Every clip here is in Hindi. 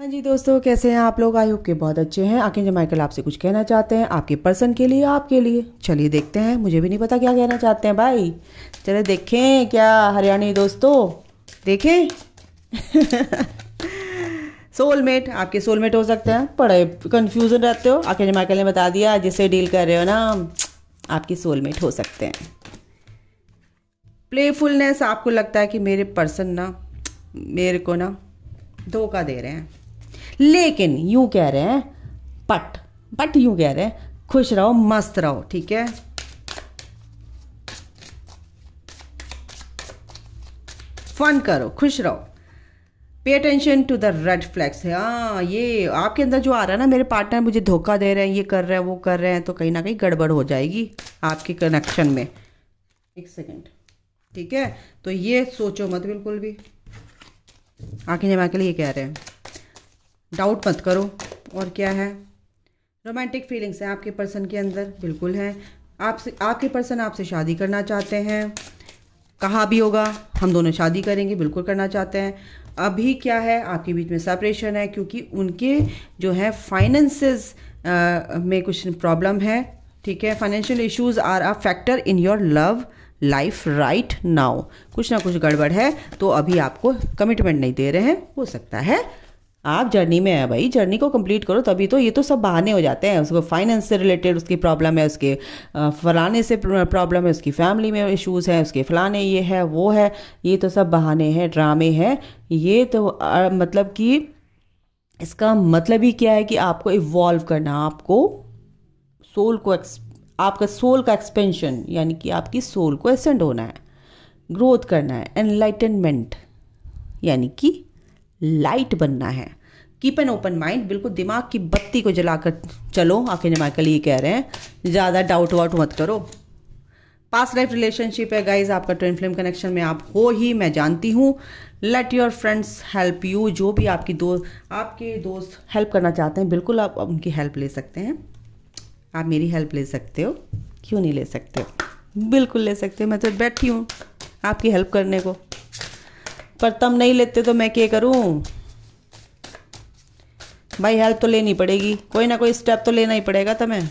हाँ जी दोस्तों कैसे हैं आप लोग आई होप के बहुत अच्छे हैं आकिन माइकल आपसे कुछ कहना चाहते हैं आपके पर्सन के लिए आपके लिए चलिए देखते हैं मुझे भी नहीं पता क्या कहना चाहते हैं भाई चले देखें क्या हरियाणी दोस्तों देखें सोलमेट आपके सोलमेट हो सकते हैं बड़े कन्फ्यूजन रहते हो आकिन माइकल ने बता दिया जिससे डील कर रहे हो ना आपके सोलमेट हो सकते हैं प्लेफुलनेस आपको लगता है कि मेरे पर्सन ना मेरे को ना धोखा दे रहे हैं लेकिन यूं कह रहे हैं पट बट यूं कह रहे हैं खुश रहो मस्त रहो ठीक है फन करो खुश रहो pay attention to the red flags हाँ ये आपके अंदर जो आ रहा है ना मेरे पार्टनर मुझे धोखा दे रहे हैं ये कर रहे हैं वो कर रहे हैं तो कहीं ना कहीं गड़बड़ हो जाएगी आपके कनेक्शन में एक सेकेंड ठीक है तो ये सोचो मत बिल्कुल भी आखिर जमा के लिए कह रहे हैं डाउट मत करो और क्या है रोमांटिक फीलिंग्स हैं आपके पर्सन के अंदर बिल्कुल हैं आपसे आपके पर्सन आपसे शादी करना चाहते हैं कहा भी होगा हम दोनों शादी करेंगे बिल्कुल करना चाहते हैं अभी क्या है आपके बीच में सेपरेशन है क्योंकि उनके जो है फाइनेंसेस में कुछ प्रॉब्लम है ठीक है financial issues are a factor in your love life right now कुछ ना कुछ गड़बड़ है तो अभी आपको कमिटमेंट नहीं दे रहे हैं हो सकता है आप जर्नी में है भाई जर्नी को कंप्लीट करो तभी तो ये तो सब बहाने हो जाते हैं उसको फाइनेंस से रिलेटेड उसकी प्रॉब्लम है उसके फलाने से प्रॉब्लम है उसकी फैमिली में इशूज़ हैं उसके फलाने ये है वो है ये तो सब बहाने हैं ड्रामे हैं ये तो आ, मतलब कि इसका मतलब ही क्या है कि आपको इवॉल्व करना आपको सोल को आपका सोल का एक्सपेंशन यानी कि आपकी सोल को एसेंड होना है ग्रोथ करना है एनलाइटनमेंट यानी कि लाइट बनना है कीप एन ओपन माइंड बिल्कुल दिमाग की बत्ती को जलाकर चलो आखिर कल ये कह रहे हैं ज़्यादा डाउट वाउट मत करो पास लाइफ रिलेशनशिप है गाइज आपका ट्रेन फिल्म कनेक्शन में आप हो ही मैं जानती हूँ let your friends help you जो भी आपकी दोस्त आपके दोस्त हेल्प करना चाहते हैं बिल्कुल आप उनकी हेल्प ले सकते हैं आप मेरी हेल्प ले सकते हो क्यों नहीं ले सकते हो बिल्कुल ले सकते हो मैं तो बैठी हूँ आपकी हेल्प करने को पर तम नहीं लेते तो मैं क्या करूं भाई हेल्प तो लेनी पड़ेगी कोई ना कोई स्टेप तो लेना ही पड़ेगा तुम्हें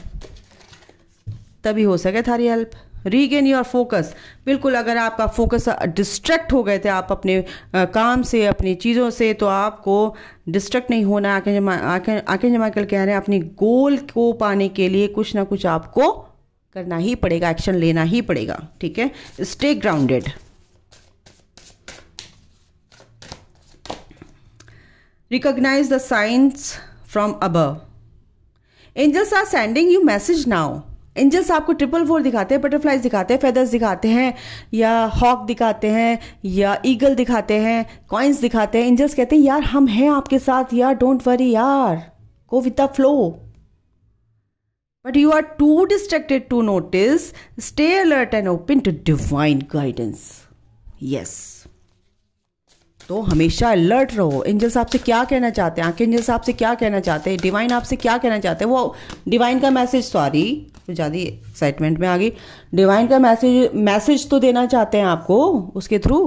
तभी हो सके थारी हेल्प रीगेन योर फोकस बिल्कुल अगर आपका फोकस डिस्ट्रैक्ट हो गए थे आप अपने काम से अपनी चीज़ों से तो आपको डिस्ट्रैक्ट नहीं होना आके जमा आके आके जमा कल कह रहे हैं अपनी गोल को पाने के लिए कुछ ना कुछ आपको करना ही पड़ेगा एक्शन लेना ही पड़ेगा ठीक है stay grounded Recognize the signs from above. Angels are sending you message now angels आपको ट्रिपल फोर दिखाते हैं बटरफ्लाइज दिखाते हैं फेदर्स दिखाते हैं या हॉक दिखाते हैं या ईगल दिखाते हैं कॉइन्स दिखाते हैं एंजल्स कहते हैं यार हम हैं आपके साथ यार डोंट वरी यार go with the flow but you are too distracted to notice stay alert and open to divine guidance yes तो हमेशा अलर्ट रहो एंजल साहब से क्या कहना चाहते हैं आके एंजल साहब से क्या कहना चाहते हैं डिवाइन आपसे क्या कहना चाहते हैं वो डिवाइन का मैसेज सॉरी तो ज़्यादा एक्साइटमेंट में आ गई डिवाइन का मैसेज मैसेज तो देना चाहते हैं आपको उसके through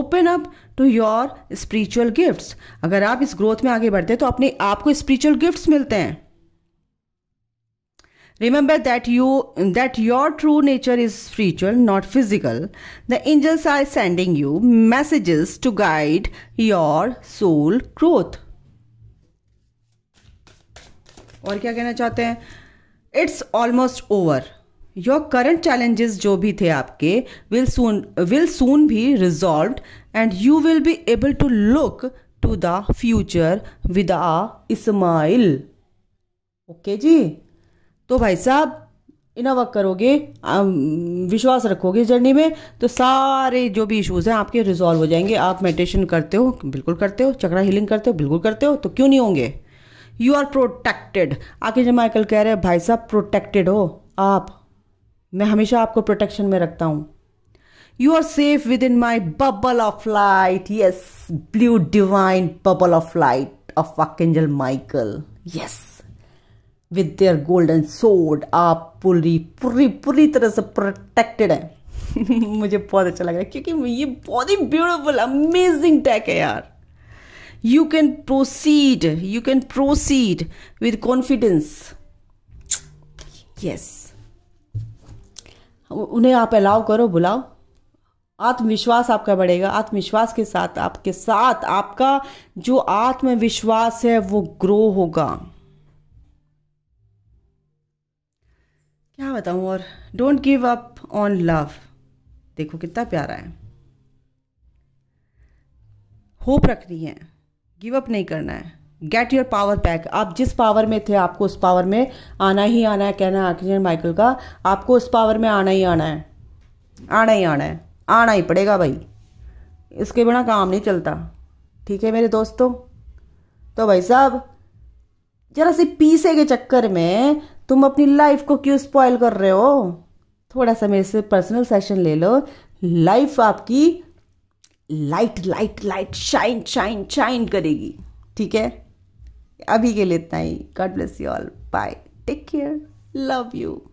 open up to your spiritual gifts अगर आप इस ग्रोथ में आगे बढ़ते हैं तो अपने आपको स्पिरिचुअल गिफ्ट्स मिलते हैं Remember that you that your true nature is spiritual, not physical. The angels are sending you messages to guide your soul growth. और क्या कहना चाहते हैं? It's almost over. Your current challenges जो भी थे आपके will soon will soon be resolved and you will be able to look to the future with a smile. Okay जी? तो भाई साहब इना वक़ करोगे विश्वास रखोगे जर्नी में तो सारे जो भी इश्यूज हैं आपके रिजॉल्व हो जाएंगे आप मेडिटेशन करते हो बिल्कुल करते हो चक्रा हीलिंग करते हो बिल्कुल करते हो तो क्यों नहीं होंगे यू आर प्रोटेक्टेड आके जब माइकल कह रहे हैं भाई साहब प्रोटेक्टेड हो आप मैं हमेशा आपको प्रोटेक्शन में रखता हूँ you are safe within my bubble of light yes blue divine bubble of light of angel Michael yes with their golden sword आप पूरी पूरी पूरी तरह से प्रोटेक्टेड है मुझे बहुत अच्छा लग रहा है क्योंकि ये बहुत ही ब्यूटीफुल अमेजिंग टैक है यार you can proceed you can proceed with confidence yes उन्हें आप अलाउ करो बुलाओ आत्मविश्वास आपका बढ़ेगा आत्मविश्वास के साथ आपके साथ आपका जो आत्मविश्वास है वो ग्रो होगा क्या बताऊँ और don't give up on love देखो कितना प्यारा है होप रखनी है गिव अप नहीं करना है गेट योर पावर बैक आप जिस पावर में थे आपको उस पावर में आना ही आना है कहना आर्किटेक्ट माइकल का आपको उस पावर में आना ही आना है आना ही आना है आना ही पड़ेगा भाई इसके बिना काम नहीं चलता ठीक है मेरे दोस्तों तो भाई साहब जरा सी पीसे के चक्कर में तुम अपनी लाइफ को क्यों स्पॉइल कर रहे हो थोड़ा सा मेरे से पर्सनल सेशन ले लो लाइफ आपकी light light light shine shine shine करेगी ठीक है अभी के लिए इतना ही God bless you all bye take care love you